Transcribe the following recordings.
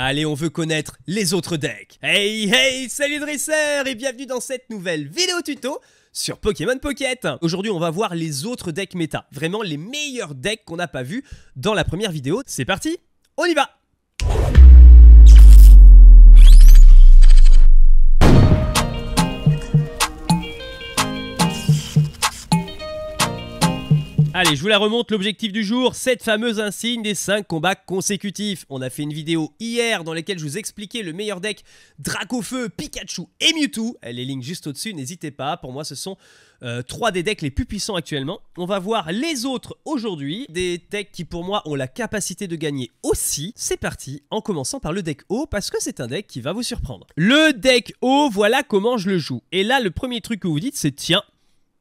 Allez, on veut connaître les autres decks. Hey hey, salut dresseurs et bienvenue dans cette nouvelle vidéo tuto sur Pokémon Pocket. Aujourd'hui, on va voir les autres decks méta, vraiment les meilleurs decks qu'on n'a pas vus dans la première vidéo. C'est parti, on y va Et je vous la remonte, l'objectif du jour, cette fameuse insigne des 5 combats consécutifs. On a fait une vidéo hier dans laquelle je vous expliquais le meilleur deck Dracofeu, Pikachu et Mewtwo. Elle est juste au-dessus, n'hésitez pas, pour moi ce sont 3 euh, des decks les plus puissants actuellement. On va voir les autres aujourd'hui, des decks qui pour moi ont la capacité de gagner aussi. C'est parti, en commençant par le deck haut, parce que c'est un deck qui va vous surprendre. Le deck haut, voilà comment je le joue. Et là, le premier truc que vous dites, c'est tiens,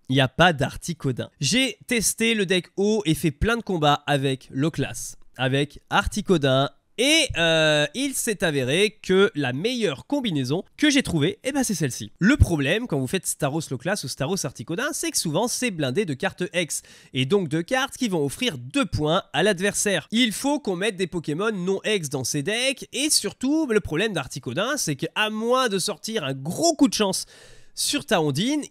il n'y a pas d'Articodin. J'ai testé le deck haut et fait plein de combats avec Loclas, avec Articodin, et euh, il s'est avéré que la meilleure combinaison que j'ai trouvée, eh ben c'est celle-ci. Le problème quand vous faites Staros Loclas ou Staros Articodin, c'est que souvent c'est blindé de cartes X, et donc de cartes qui vont offrir 2 points à l'adversaire. Il faut qu'on mette des Pokémon non X dans ces decks, et surtout le problème d'Articodin, c'est qu'à moins de sortir un gros coup de chance sur ta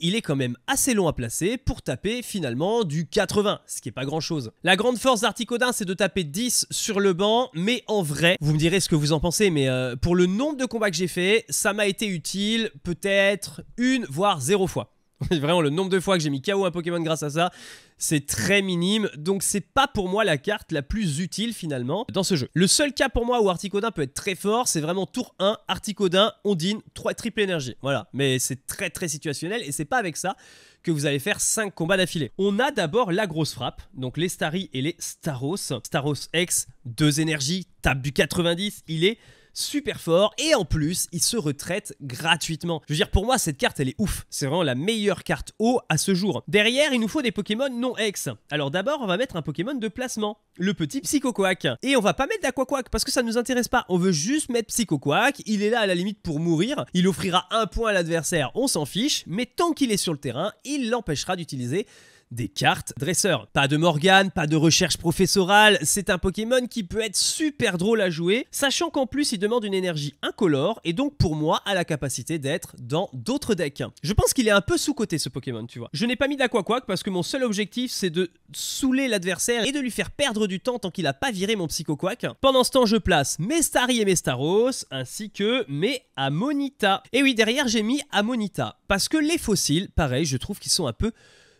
il est quand même assez long à placer pour taper finalement du 80, ce qui est pas grand chose. La grande force d'Articodin, c'est de taper 10 sur le banc, mais en vrai, vous me direz ce que vous en pensez, mais euh, pour le nombre de combats que j'ai fait, ça m'a été utile peut-être une voire zéro fois. Vraiment, le nombre de fois que j'ai mis KO un Pokémon grâce à ça, c'est très minime. Donc, c'est pas pour moi la carte la plus utile finalement dans ce jeu. Le seul cas pour moi où Articodin peut être très fort, c'est vraiment tour 1, Articodin, Ondine, 3 triple énergie. Voilà. Mais c'est très très situationnel et c'est pas avec ça que vous allez faire 5 combats d'affilée. On a d'abord la grosse frappe, donc les Starry et les Staros. Staros X, 2 énergies, tape du 90. Il est super fort et en plus il se retraite gratuitement. Je veux dire pour moi cette carte elle est ouf, c'est vraiment la meilleure carte haut à ce jour. Derrière il nous faut des Pokémon non ex. Alors d'abord on va mettre un Pokémon de placement, le petit Psychoquack. Et on va pas mettre d'Aquaquack parce que ça nous intéresse pas, on veut juste mettre Psychoquack, il est là à la limite pour mourir, il offrira un point à l'adversaire, on s'en fiche, mais tant qu'il est sur le terrain il l'empêchera d'utiliser des cartes dresseurs. Pas de Morgane, pas de recherche professorale, c'est un Pokémon qui peut être super drôle à jouer, sachant qu'en plus il demande une énergie incolore et donc pour moi a la capacité d'être dans d'autres decks. Je pense qu'il est un peu sous-côté ce Pokémon, tu vois. Je n'ai pas mis d'Aquaquac parce que mon seul objectif c'est de saouler l'adversaire et de lui faire perdre du temps tant qu'il a pas viré mon Psychoquac. Pendant ce temps, je place mes et mes Staros ainsi que mes Amonita. Et oui, derrière j'ai mis Amonita parce que les fossiles, pareil, je trouve qu'ils sont un peu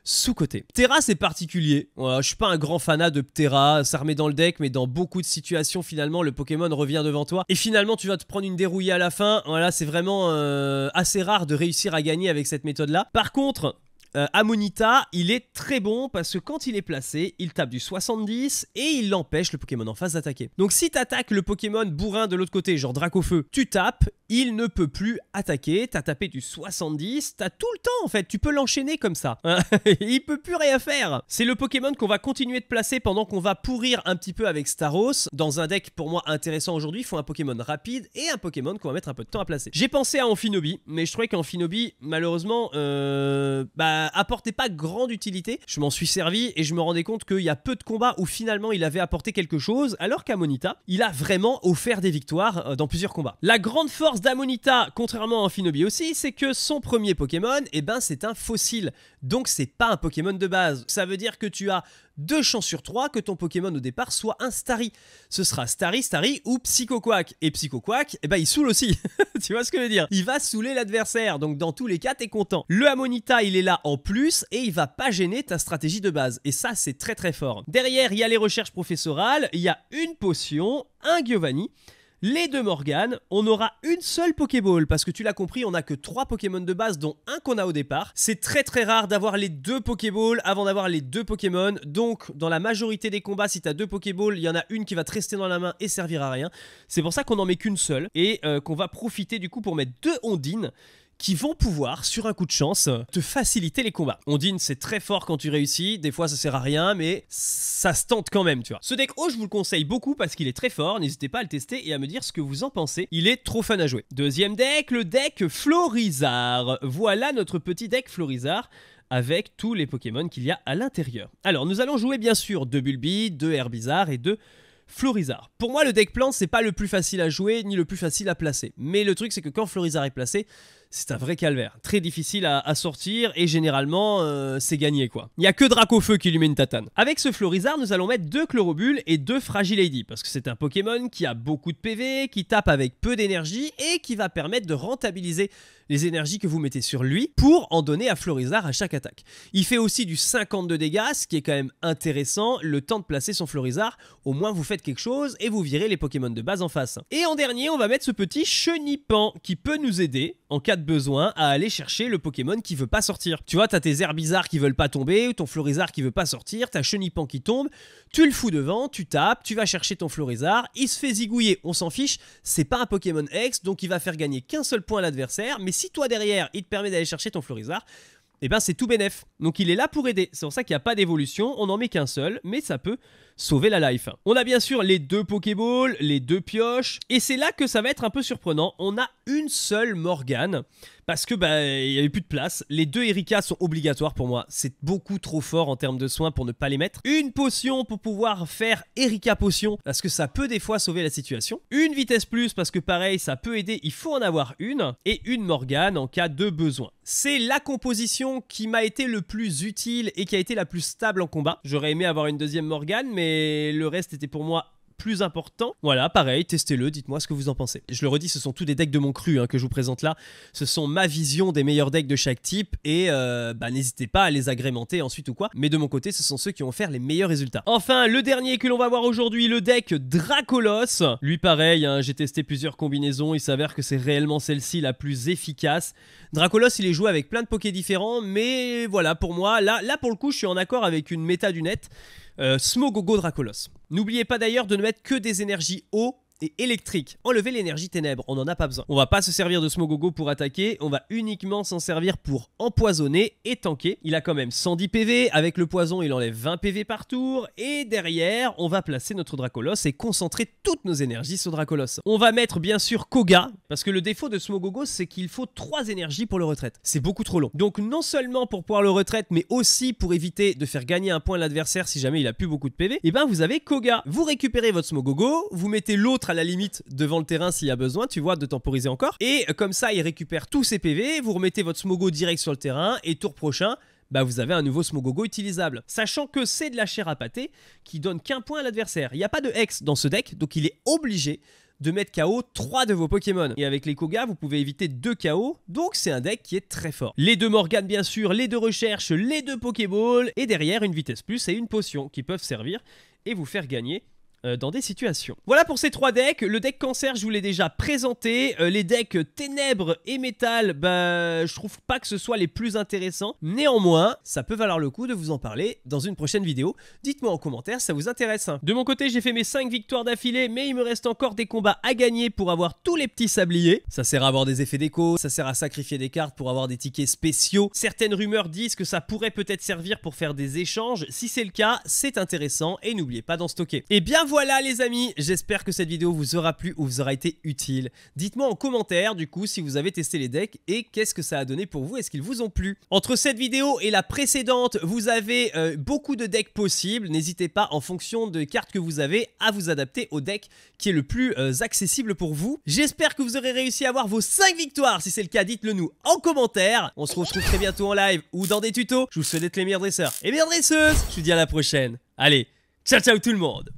sous-côté. Terra, c'est particulier. je suis pas un grand fanat de Terra, ça remet dans le deck, mais dans beaucoup de situations, finalement, le Pokémon revient devant toi. Et finalement, tu vas te prendre une dérouillée à la fin. Voilà, c'est vraiment euh, assez rare de réussir à gagner avec cette méthode-là. Par contre, euh, Amonita, il est très bon parce que quand il est placé, il tape du 70 et il empêche le Pokémon en face d'attaquer. Donc si t'attaques le Pokémon bourrin de l'autre côté, genre Dracofeu, tu tapes, il ne peut plus attaquer, t'as tapé du 70, t'as tout le temps en fait, tu peux l'enchaîner comme ça. il peut plus rien faire. C'est le Pokémon qu'on va continuer de placer pendant qu'on va pourrir un petit peu avec Staros. Dans un deck pour moi intéressant aujourd'hui, il faut un Pokémon rapide et un Pokémon qu'on va mettre un peu de temps à placer. J'ai pensé à Amphinobi, mais je trouvais qu'Amphinobi, malheureusement, euh, bah euh, apportait pas grande utilité. Je m'en suis servi et je me rendais compte qu'il y a peu de combats où finalement il avait apporté quelque chose, alors qu'Amonita, il a vraiment offert des victoires euh, dans plusieurs combats. La grande force d'Amonita, contrairement à Finobi aussi, c'est que son premier Pokémon, eh ben, c'est un fossile. Donc c'est pas un Pokémon de base. Ça veut dire que tu as deux chances sur trois que ton Pokémon au départ soit un Starry. Ce sera Stari, Stari ou Psychoquack. Et Psychoquack, eh ben, il saoule aussi. tu vois ce que je veux dire Il va saouler l'adversaire. Donc, dans tous les cas, t'es content. Le Amonita, il est là en plus et il va pas gêner ta stratégie de base. Et ça, c'est très très fort. Derrière, il y a les recherches professorales, il y a une potion, un Giovanni. Les deux Morgan, on aura une seule Pokéball, parce que tu l'as compris, on n'a que trois Pokémon de base, dont un qu'on a au départ. C'est très très rare d'avoir les deux Pokéballs avant d'avoir les deux Pokémon, donc dans la majorité des combats, si tu as deux Pokéballs, il y en a une qui va te rester dans la main et servir à rien. C'est pour ça qu'on n'en met qu'une seule, et euh, qu'on va profiter du coup pour mettre deux Ondines, qui vont pouvoir, sur un coup de chance, te faciliter les combats. Ondine, c'est très fort quand tu réussis, des fois ça sert à rien, mais ça se tente quand même, tu vois. Ce deck haut, je vous le conseille beaucoup parce qu'il est très fort, n'hésitez pas à le tester et à me dire ce que vous en pensez, il est trop fun à jouer. Deuxième deck, le deck Florizard. Voilà notre petit deck Florizard avec tous les Pokémon qu'il y a à l'intérieur. Alors, nous allons jouer bien sûr deux Bulby, deux Herbizard et deux Florizard. Pour moi, le deck plan, c'est pas le plus facile à jouer ni le plus facile à placer. Mais le truc, c'est que quand Florizard est placé, c'est un vrai calvaire. Très difficile à, sortir et généralement, euh, c'est gagné quoi. Il n'y a que Dracofeu qui lui met une tatane. Avec ce Florizard, nous allons mettre deux Chlorobules et deux Fragilady parce que c'est un Pokémon qui a beaucoup de PV, qui tape avec peu d'énergie et qui va permettre de rentabiliser les énergies que vous mettez sur lui pour en donner à Florizard à chaque attaque. Il fait aussi du 52 dégâts, ce qui est quand même intéressant, le temps de placer son Florizard, au moins vous faites quelque chose et vous virez les Pokémon de base en face. Et en dernier, on va mettre ce petit Chenipan qui peut nous aider en cas besoin à aller chercher le Pokémon qui veut pas sortir. Tu vois, t'as tes airs bizarres qui veulent pas tomber, ton Florizard qui veut pas sortir, t'as Chenipan qui tombe, tu le fous devant, tu tapes, tu vas chercher ton Florizard, il se fait zigouiller, on s'en fiche, c'est pas un Pokémon X, donc il va faire gagner qu'un seul point à l'adversaire, mais si toi derrière, il te permet d'aller chercher ton Florizard, et eh ben c'est tout bénef. Donc il est là pour aider. C'est pour ça qu'il n'y a pas d'évolution, on en met qu'un seul, mais ça peut sauver la life. On a bien sûr les deux Pokéballs, les deux pioches, et c'est là que ça va être un peu surprenant. On a une seule Morgane, parce que bah il y avait plus de place. Les deux Erika sont obligatoires pour moi. C'est beaucoup trop fort en termes de soins pour ne pas les mettre. Une potion pour pouvoir faire Erika potion parce que ça peut des fois sauver la situation. Une vitesse plus parce que pareil ça peut aider. Il faut en avoir une et une Morgane en cas de besoin. C'est la composition qui m'a été le plus utile et qui a été la plus stable en combat. J'aurais aimé avoir une deuxième Morgane mais le reste était pour moi plus important. Voilà, pareil, testez-le, dites-moi ce que vous en pensez. Je le redis, ce sont tous des decks de mon cru hein, que je vous présente là. Ce sont ma vision des meilleurs decks de chaque type et euh, bah, n'hésitez pas à les agrémenter ensuite ou quoi. Mais de mon côté, ce sont ceux qui ont offert les meilleurs résultats. Enfin, le dernier que l'on va voir aujourd'hui, le deck Dracolos. Lui, pareil, hein, j'ai testé plusieurs combinaisons. Il s'avère que c'est réellement celle-ci la plus efficace. Dracolos, il est joué avec plein de pokés différents, mais voilà, pour moi, là, là pour le coup, je suis en accord avec une méta du net. Euh, Smogogo Dracolos. N'oubliez pas d'ailleurs de ne mettre que des énergies eau et électrique. Enlever l'énergie ténèbre, on n'en a pas besoin. On va pas se servir de Smogogo pour attaquer, on va uniquement s'en servir pour empoisonner et tanker. Il a quand même 110 PV, avec le poison il enlève 20 PV par tour, et derrière on va placer notre Dracolos et concentrer toutes nos énergies sur Dracolos. On va mettre bien sûr Koga, parce que le défaut de Smogogo c'est qu'il faut 3 énergies pour le retraite. C'est beaucoup trop long. Donc non seulement pour pouvoir le retraite, mais aussi pour éviter de faire gagner un point l'adversaire si jamais il a plus beaucoup de PV, et eh ben vous avez Koga. Vous récupérez votre Smogogo, vous mettez l'autre à la limite devant le terrain s'il y a besoin, tu vois, de temporiser encore. Et comme ça, il récupère tous ses PV, vous remettez votre Smogo direct sur le terrain et tour prochain, bah vous avez un nouveau Smogogo utilisable. Sachant que c'est de la chair à pâté qui donne qu'un point à l'adversaire. Il n'y a pas de Hex dans ce deck, donc il est obligé de mettre KO trois de vos Pokémon. Et avec les Koga, vous pouvez éviter deux KO, donc c'est un deck qui est très fort. Les deux Morganes bien sûr, les deux Recherches, les deux Pokéballs, et derrière une Vitesse Plus et une Potion qui peuvent servir et vous faire gagner euh, dans des situations. Voilà pour ces trois decks. Le deck cancer, je vous l'ai déjà présenté. Euh, les decks ténèbres et métal, ben je trouve pas que ce soit les plus intéressants. Néanmoins, ça peut valoir le coup de vous en parler dans une prochaine vidéo. Dites-moi en commentaire si ça vous intéresse. Hein. De mon côté, j'ai fait mes 5 victoires d'affilée, mais il me reste encore des combats à gagner pour avoir tous les petits sabliers. Ça sert à avoir des effets d'écho, ça sert à sacrifier des cartes pour avoir des tickets spéciaux. Certaines rumeurs disent que ça pourrait peut-être servir pour faire des échanges. Si c'est le cas, c'est intéressant et n'oubliez pas d'en stocker. Et eh bien voilà voilà les amis, j'espère que cette vidéo vous aura plu ou vous aura été utile. Dites-moi en commentaire du coup si vous avez testé les decks et qu'est-ce que ça a donné pour vous, est-ce qu'ils vous ont plu Entre cette vidéo et la précédente, vous avez euh, beaucoup de decks possibles, n'hésitez pas en fonction des cartes que vous avez à vous adapter au deck qui est le plus euh, accessible pour vous. J'espère que vous aurez réussi à avoir vos 5 victoires, si c'est le cas dites-le nous en commentaire. On se retrouve très bientôt en live ou dans des tutos. Je vous souhaite d'être les meilleurs dresseurs et meilleures dresseuses. Je vous dis à la prochaine. Allez, ciao ciao tout le monde